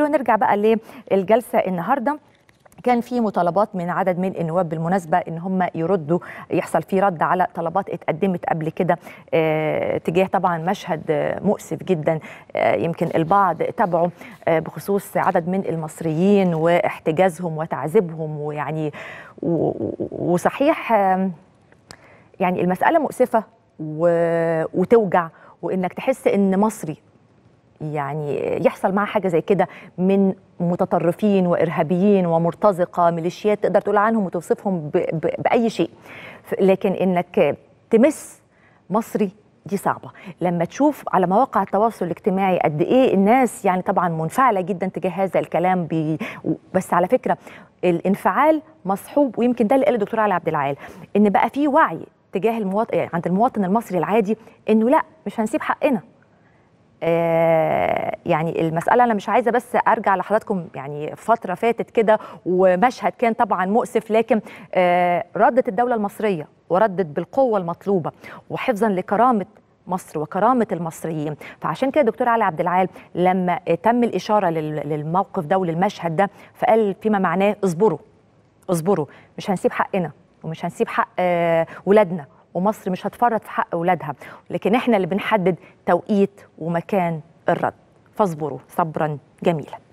لو نرجع بقى للجلسه النهارده كان في مطالبات من عدد من النواب بالمناسبه ان هم يردوا يحصل في رد على طلبات اتقدمت قبل كده آه، تجاه طبعا مشهد مؤسف جدا آه، يمكن البعض تابعه آه، بخصوص عدد من المصريين واحتجازهم وتعذيبهم ويعني وصحيح يعني المساله مؤسفه وتوجع وانك تحس ان مصري يعني يحصل معها حاجه زي كده من متطرفين وارهابيين ومرتزقه ميليشيات تقدر تقول عنهم وتوصفهم باي شيء لكن انك تمس مصري دي صعبة لما تشوف على مواقع التواصل الاجتماعي قد ايه الناس يعني طبعا منفعلة جدا تجاه هذا الكلام بي... بس على فكرة الانفعال مصحوب ويمكن ده اللي قاله الدكتور علي عبد العال ان بقى في وعي تجاه المواطن عند المواطن المصري العادي انه لا مش هنسيب حقنا آه يعني المساله انا مش عايزه بس ارجع لحضراتكم يعني فتره فاتت كده ومشهد كان طبعا مؤسف لكن آه، ردت الدوله المصريه وردت بالقوه المطلوبه وحفظا لكرامه مصر وكرامه المصريين فعشان كده دكتور علي عبد العال لما تم الاشاره للموقف ده وللمشهد ده فقال فيما معناه اصبروا اصبروا مش هنسيب حقنا ومش هنسيب حق آه، ولادنا ومصر مش هتفرط في حق ولادها لكن احنا اللي بنحدد توقيت ومكان الرد فاصبروا صبرا جميلا